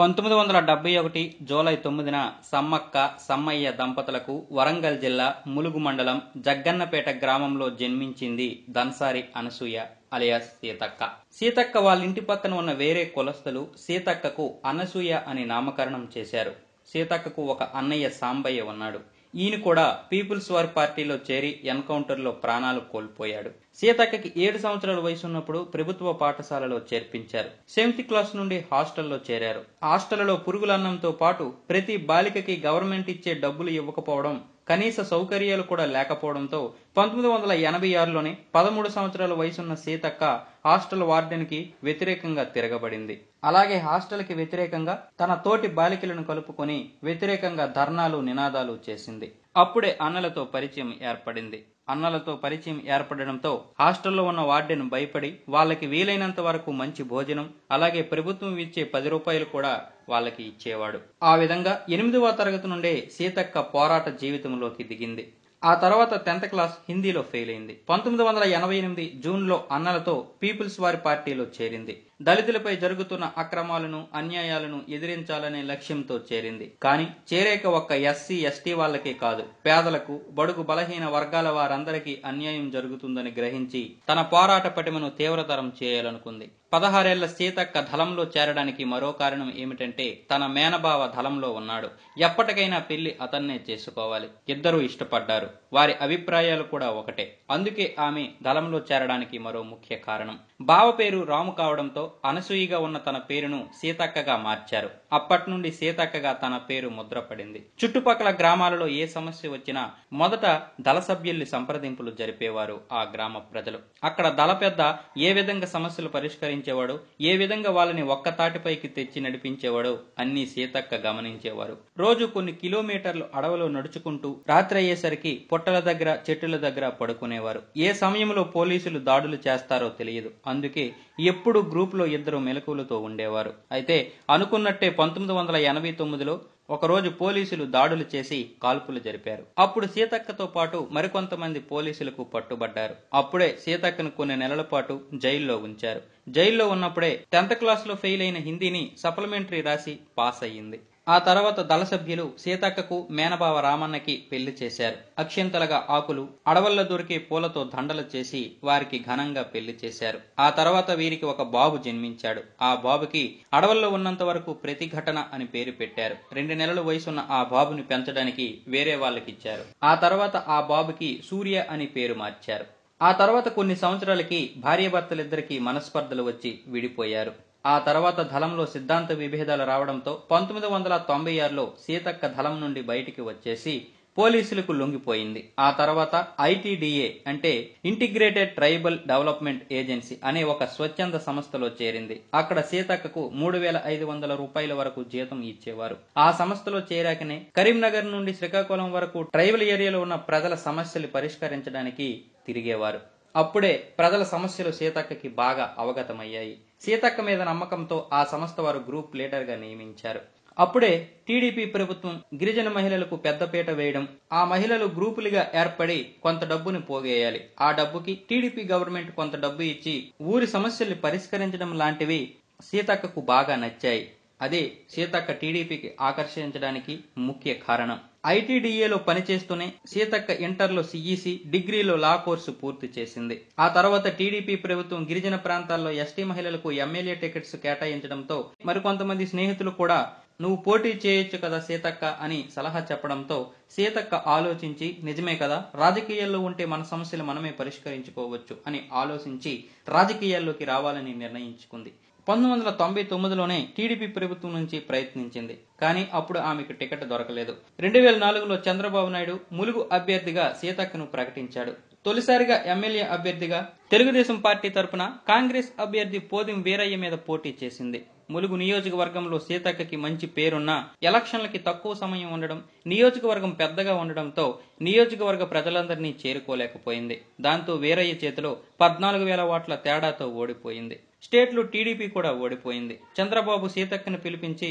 పంతొమ్మిది వందల డెబ్బై ఒకటి జూలై తొమ్మిదిన సమ్మక్క సమ్మయ్య దంపతులకు వరంగల్ జిల్లా ములుగు మండలం జగ్గన్నపేట గ్రామంలో జన్మించింది దన్సారి అనసూయ అలియాస్ సీతక్క సీతక్క వాళ్ళ ఇంటి పక్కన ఉన్న వేరే కులస్తులు సీతక్కకు అనసూయ అని నామకరణం చేశారు సీతక్కకు ఒక అన్నయ్య సాంబయ్య ఉన్నాడు ఈయన కూడా పీపుల్స్ వార్ పార్టీలో చేరి ఎన్కౌంటర్లో ప్రాణాలు కోల్పోయాడు సీతక్కకి ఏడు సంవత్సరాల వయసు ఉన్నప్పుడు ప్రభుత్వ పాఠశాలలో చేర్పించారు సెవెంత్ క్లాస్ నుండి హాస్టల్లో చేరారు హాస్టల్లో పురుగుల అన్నంతో పాటు ప్రతి బాలికకి గవర్నమెంట్ ఇచ్చే డబ్బులు ఇవ్వకపోవడం కనీస సౌకర్యాలు కూడా లేకపోవడంతో పంతొమ్మిది వందల ఎనభై ఆరులోనే పదమూడు సంవత్సరాల వయసున్న సీతక్క హాస్టల్ వార్డెన్కి వ్యతిరేకంగా తిరగబడింది అలాగే హాస్టల్కి వ్యతిరేకంగా తన తోటి బాలికలను కలుపుకొని వ్యతిరేకంగా ధర్నాలు నినాదాలు చేసింది అప్పుడే అన్నలతో పరిచయం ఏర్పడింది అన్నలతో పరిచయం ఏర్పడడంతో హాస్టల్లో ఉన్న వార్డెన్ భయపడి వాళ్ళకి వీలైనంత వరకు మంచి భోజనం అలాగే ప్రభుత్వం ఇచ్చే పది రూపాయలు కూడా వాళ్ళకి ఇచ్చేవాడు ఆ విధంగా ఎనిమిదవ తరగతి నుండే సీతక్క పోరాట జీవితంలోకి దిగింది ఆ తర్వాత టెన్త్ క్లాస్ హిందీలో ఫెయిల్ అయింది పంతొమ్మిది వందల ఎనభై ఎనిమిది జూన్లో అన్నలతో పీపుల్స్ వారి పార్టీలో చేరింది దళితులపై జరుగుతున్న అక్రమాలను అన్యాయాలను ఎదిరించాలనే లక్ష్యంతో చేరింది కానీ చేరేక ఒక్క ఎస్సీ ఎస్టీ వాళ్ళకే కాదు పేదలకు బడుగు బలహీన వర్గాల వారందరికీ అన్యాయం జరుగుతుందని గ్రహించి తన పోరాట పటిమను తీవ్రతరం చేయాలనుకుంది పదహారేళ్ల సీతక్క ధలంలో చేరడానికి మరో కారణం ఏమిటంటే తన మేనబావ ధలంలో ఉన్నాడు ఎప్పటికైనా పెళ్లి అతన్నే చేసుకోవాలి ఇద్దరూ ఇష్టపడ్డారు వారి అభిప్రాయాలు కూడా ఒకటే అందుకే ఆమె ధలంలో చేరడానికి మరో ముఖ్య కారణం బావ పేరు రాము కావడంతో అనసూయిగా ఉన్న తన పేరును సీతక్కగా మార్చారు అప్పటి నుండి సీతక్కగా తన పేరు ముద్రపడింది చుట్టుపక్కల గ్రామాలలో ఏ సమస్య వచ్చినా మొదట దళ సభ్యుల్ని సంప్రదింపులు జరిపేవారు ఆ గ్రామ ప్రజలు అక్కడ దళ పెద్ద ఏ విధంగా సమస్యలు పరిష్కరించేవాడు ఏ విధంగా వాళ్ళని ఒక్క తాటిపైకి తెచ్చి నడిపించేవాడు అన్ని సీతక్క గమనించేవారు రోజు కొన్ని కిలోమీటర్లు అడవిలో నడుచుకుంటూ రాత్రి అయ్యేసరికి పుట్టల దగ్గర చెట్టుల దగ్గర పడుకునేవారు ఏ సమయంలో పోలీసులు దాడులు చేస్తారో తెలియదు అందుకే ఎప్పుడు గ్రూప్ లో ఇద్దరు మెలకువలతో ఉండేవారు అయితే అనుకున్నట్టే పంతొమ్మిది వందల ఎనభై తొమ్మిదిలో ఒకరోజు పోలీసులు దాడులు చేసి కాల్పులు జరిపారు అప్పుడు సీతక్కతో పాటు మరికొంతమంది పోలీసులకు పట్టుబడ్డారు అప్పుడే సీతక్కను కొన్ని నెలల పాటు జైల్లో ఉంచారు జైల్లో ఉన్నప్పుడే టెన్త్ క్లాస్లో ఫెయిల్ అయిన హిందీని సప్లిమెంటరీ రాసి పాస్ అయ్యింది ఆ తర్వాత దళ సభ్యులు సీతక్కకు మేనబావ రామన్నకి పెళ్లి చేశారు అక్షింతలుగా ఆకులు అడవల్ల దొరికే పూలతో దండలు చేసి వారికి ఘనంగా పెళ్లి చేశారు ఆ తర్వాత వీరికి ఒక బాబు జన్మించాడు ఆ బాబుకి అడవల్లో ఉన్నంత వరకు ప్రతిఘటన అని పేరు పెట్టారు రెండు నెలల వయసున్న ఆ బాబుని పెంచడానికి వేరే వాళ్ళకిచ్చారు ఆ తర్వాత ఆ బాబుకి సూర్య అని పేరు మార్చారు ఆ తర్వాత కొన్ని సంవత్సరాలకి భార్యాభర్తలిద్దరికీ మనస్పర్ధలు వచ్చి విడిపోయారు ఆ తర్వాత ధలంలో సిద్ధాంత విభేదాలు రావడంతో పంతొమ్మిది వందల తొంభై ఆరులో సీతక్క ధలం నుండి బయటికి వచ్చేసి పోలీసులకు లొంగిపోయింది ఆ తర్వాత ఐటీడీఏ అంటే ఇంటిగ్రేటెడ్ ట్రైబల్ డెవలప్మెంట్ ఏజెన్సీ అనే ఒక స్వచ్ఛంద సంస్థలో చేరింది అక్కడ సీతక్కకు మూడు వేల ఐదు వందల రూపాయల వరకు జీతం ఇచ్చేవారు ఆ సంస్థలో చేరాకనే కరీంనగర్ నుండి శ్రీకాకుళం వరకు ట్రైబల్ ఏరియాలో ఉన్న ప్రజల సమస్యలు పరిష్కరించడానికి తిరిగేవారు అప్పుడే ప్రజల సమస్యలు సీతక్కకి బాగా అవగతమయ్యాయి సీతక్క మీద నమ్మకంతో ఆ సంస్థ వారు గ్రూప్ గా నియమించారు అప్పుడే టీడీపీ ప్రభుత్వం గిరిజన మహిళలకు పెద్దపీట వేయడం ఆ మహిళలు గ్రూపులుగా ఏర్పడి కొంత డబ్బుని పోగేయాలి ఆ డబ్బుకి టీడీపీ గవర్నమెంట్ కొంత డబ్బు ఇచ్చి ఊరి సమస్యల్ని పరిష్కరించడం లాంటివి సీతక్కకు బాగా నచ్చాయి అదే సీతక్క టీడీపీకి ఆకర్షించడానికి ముఖ్య కారణం ఐటీడీఏలో పనిచేస్తూనే సీతక్క ఇంటర్లో సిఈసి డిగ్రీలో లా కోర్సు పూర్తి చేసింది ఆ తర్వాత టీడీపీ ప్రభుత్వం గిరిజన ప్రాంతాల్లో ఎస్టీ మహిళలకు ఎమ్మెల్యే టికెట్స్ కేటాయించడంతో మరికొంతమంది స్నేహితులు కూడా నువ్వు పోటీ చేయొచ్చు కదా సీతక్క అని సలహా చెప్పడంతో సీతక్క ఆలోచించి నిజమే కదా రాజకీయాల్లో ఉంటే మన సమస్యలు మనమే పరిష్కరించుకోవచ్చు అని ఆలోచించి రాజకీయాల్లోకి రావాలని నిర్ణయించుకుంది పంతొమ్మిది వందల తొంభై తొమ్మిదిలోనే టీడీపీ ప్రభుత్వం నుంచి ప్రయత్నించింది కానీ అప్పుడు ఆమెకు టికెట్ దొరకలేదు రెండు వేల నాలుగులో చంద్రబాబు నాయుడు ములుగు అభ్యర్థిగా సీతక్కను ప్రకటించాడు తొలిసారిగా ఎమ్మెల్యే అభ్యర్థిగా తెలుగుదేశం పార్టీ తరపున కాంగ్రెస్ అభ్యర్థి పోదిం వీరయ్య మీద పోటీ చేసింది ములుగు నియోజకవర్గంలో సీతక్కకి మంచి పేరున్నా ఎలక్షన్లకి తక్కువ సమయం ఉండడం నియోజకవర్గం పెద్దగా ఉండడంతో నియోజకవర్గ ప్రజలందరినీ చేరుకోలేకపోయింది దాంతో వీరయ్య చేతిలో పద్నాలుగు వేల ఓట్ల తేడాతో ఓడిపోయింది స్టేట్లో టీడీపీ కూడా ఓడిపోయింది చంద్రబాబు సీతక్కను పిలిపించి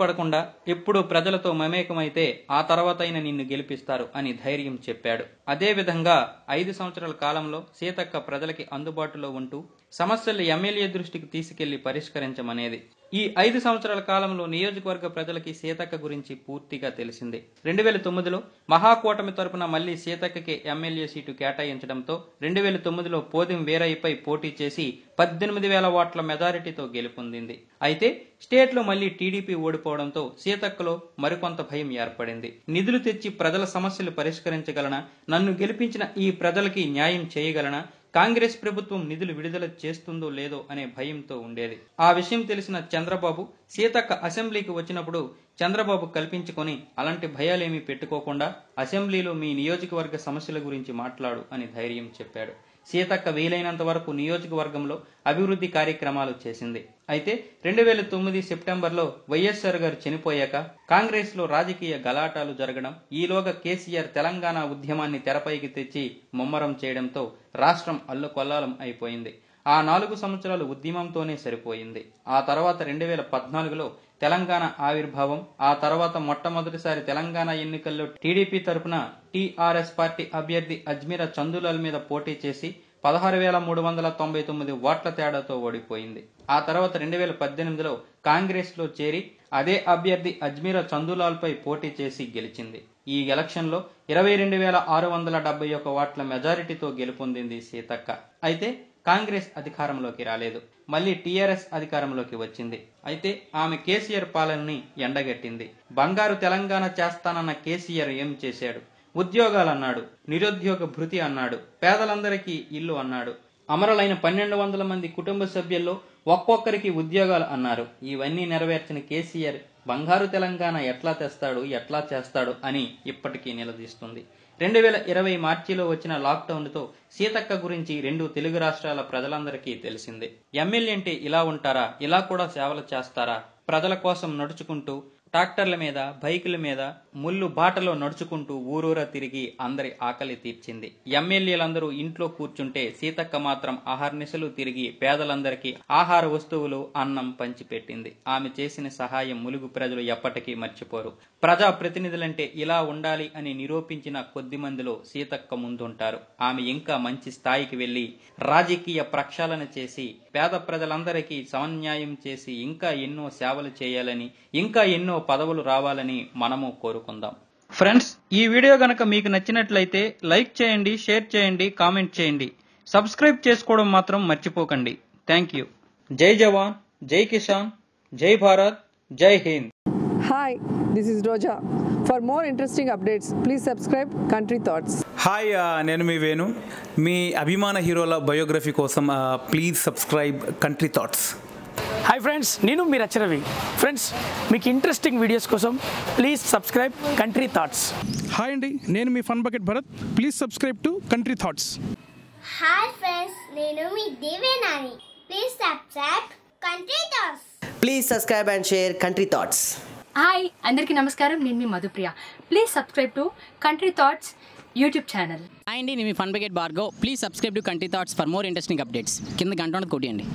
పడకుండా ఎప్పుడూ ప్రజలతో మమేకమైతే ఆ తర్వాత నిన్ను గెలిపిస్తారు అని ధైర్యం చెప్పాడు అదేవిధంగా ఐదు సంవత్సరాల కాలంలో సీతక్క ప్రజలకి అందుబాటులో ఉంటూ సమస్యలు ఎమ్మెల్యే దృష్టికి తీసుకెళ్లి పరిష్కరించమనేది ఈ ఐదు సంవత్సరాల కాలంలో నియోజకవర్గ ప్రజలకి సీతక్క గురించి పూర్తిగా తెలిసిందే రెండు వేల తొమ్మిదిలో మహాకూటమి తరపున మళ్లీ సీతక్కకి ఎమ్మెల్యే సీటు కేటాయించడంతో రెండు వేల తొమ్మిదిలో పోదిం వేరయ్యపై పోటీ చేసి పద్దెనిమిది వేల ఓట్ల మెజారిటీతో గెలుపొందింది అయితే స్టేట్లో మళ్లీ టీడీపీ ఓడిపోవడంతో సీతక్కలో మరికొంత భయం ఏర్పడింది నిధులు తెచ్చి ప్రజల సమస్యలు పరిష్కరించగలనా నన్ను గెలిపించిన ఈ ప్రజలకి న్యాయం చేయగలనా కాంగ్రెస్ ప్రభుత్వం నిధులు విడుదల చేస్తుందో లేదో అనే భయంతో ఉండేది ఆ విషయం తెలిసిన చంద్రబాబు సీతక్క అసెంబ్లీకి వచ్చినప్పుడు చంద్రబాబు కల్పించుకొని అలాంటి భయాలేమీ పెట్టుకోకుండా అసెంబ్లీలో మీ నియోజకవర్గ సమస్యల గురించి మాట్లాడు అని ధైర్యం చెప్పాడు సీతక్క వీలైనంత వరకు నియోజకవర్గంలో అభివృద్ధి కార్యక్రమాలు చేసింది అయితే రెండు వేల తొమ్మిది సెప్టెంబర్లో వైఎస్ఆర్ గారు చనిపోయాక కాంగ్రెస్లో రాజకీయ గలాటాలు జరగడం ఈలోగా కేసీఆర్ తెలంగాణ ఉద్యమాన్ని తెరపైకి తెచ్చి ముమ్మరం చేయడంతో రాష్ట్రం అల్లుకొల్లాలం అయిపోయింది ఆ నాలుగు సంవత్సరాలు ఉద్యమంతోనే సరిపోయింది ఆ తర్వాత రెండు వేల పద్నాలుగులో తెలంగాణ ఆవిర్భావం ఆ తర్వాత మొట్టమొదటిసారి తెలంగాణ ఎన్నికల్లో టీడీపీ తరపున టీఆర్ఎస్ పార్టీ అభ్యర్థి అజ్మీర చందులాల్ మీద పోటీ చేసి పదహారు వేల మూడు వందల తొంభై తొమ్మిది ఓట్ల తేడాతో ఓడిపోయింది ఆ తర్వాత రెండు వేల పద్దెనిమిదిలో కాంగ్రెస్లో చేరి అదే అభ్యర్థి చందులాల్ పై పోటీ చేసి గెలిచింది ఈ ఎలక్షన్లో ఇరవై రెండు వేల ఆరు వందల డెబ్బై ఒక ఓట్ల మెజారిటీతో గెలుపొందింది సీతక్క అయితే కాంగ్రెస్ అధికారంలోకి రాలేదు మళ్లీ టీఆర్ఎస్ అధికారంలోకి వచ్చింది అయితే ఆమె కేసీఆర్ పాలనని ఎండగట్టింది బంగారు తెలంగాణ చేస్తానన్న కేసీఆర్ ఏం చేశాడు ఉద్యోగాలు అన్నాడు నిరుద్యోగ భృతి అన్నాడు పేదలందరికీ ఇల్లు అన్నాడు అమరులైన పన్నెండు వందల మంది కుటుంబ సభ్యుల్లో ఒక్కొక్కరికి ఉద్యోగాలు అన్నారు ఇవన్నీ నెరవేర్చిన కేసీఆర్ బంగారు తెలంగాణ ఎట్లా తెస్తాడు ఎట్లా చేస్తాడు అని ఇప్పటికీ నిలదీస్తుంది రెండు వేల ఇరవై మార్చిలో వచ్చిన లాక్డౌన్తో సీతక్క గురించి రెండు తెలుగు రాష్ట్రాల ప్రజలందరికీ తెలిసిందే ఎమ్మెల్యే అంటే ఇలా ఉంటారా ఇలా కూడా సేవలు చేస్తారా ప్రజల కోసం నడుచుకుంటూ ట్రాక్టర్ల మీద బైకుల మీద ముళ్ళు బాటలో నడుచుకుంటూ ఊరూర తిరిగి అందరి ఆకలి తీర్చింది ఎమ్మెల్యేలందరూ ఇంట్లో కూర్చుంటే సీతక్క మాత్రం ఆహార్నిశలు తిరిగి పేదలందరికీ ఆహార వస్తువులు అన్నం పంచిపెట్టింది ఆమె చేసిన సహాయం ములుగు ప్రజలు ఎప్పటికీ మర్చిపోరు ప్రజా ప్రతినిధులంటే ఇలా ఉండాలి అని నిరూపించిన కొద్ది మందిలో సీతక్క ముందుంటారు ఆమె ఇంకా మంచి స్థాయికి వెళ్లి రాజకీయ ప్రక్షాళన చేసి పేద ప్రజలందరికీ సమన్యాయం చేసి ఇంకా ఎన్నో సేవలు చేయాలని ఇంకా ఎన్నో పదవులు రావాలని మనము కోరుకుంటాం మాట్లాడుకుందాం ఫ్రెండ్స్ ఈ వీడియో గనక మీకు నచ్చినట్లయితే లైక్ చేయండి షేర్ చేయండి కామెంట్ చేయండి సబ్స్క్రైబ్ చేసుకోవడం మాత్రం మర్చిపోకండి థ్యాంక్ యూ జై జవాన్ జై కిసాన్ జై భారత్ జై Hind hi this is Roja for more interesting updates please subscribe Country Thoughts hi నేను మీ వేణు మీ అభిమాన హీరోల బయోగ్రఫీ కోసం please subscribe Country Thoughts hi friends నేను మీరు అచ్చరవి ఫ్రెండ్స్ మీకు ఇంట్రెస్టింగ్ వీడియోస్ కోసం please subscribe Country Thoughts hi అండి నేను మీ fun bucket Bharat please subscribe to Country Thoughts hi friends నేను మీ Devenani please subscribe Country Thoughts please subscribe and share country Thoughts hi అందరికీ నమస్కారం నేను మీ Madhupriya please subscribe to Country Thoughts YouTube channel అండి నేను మీ ఫన్ బకెట్ బార్గో please subscribe to Country Thoughts for more interesting updates కింద గంట కొట్టియండి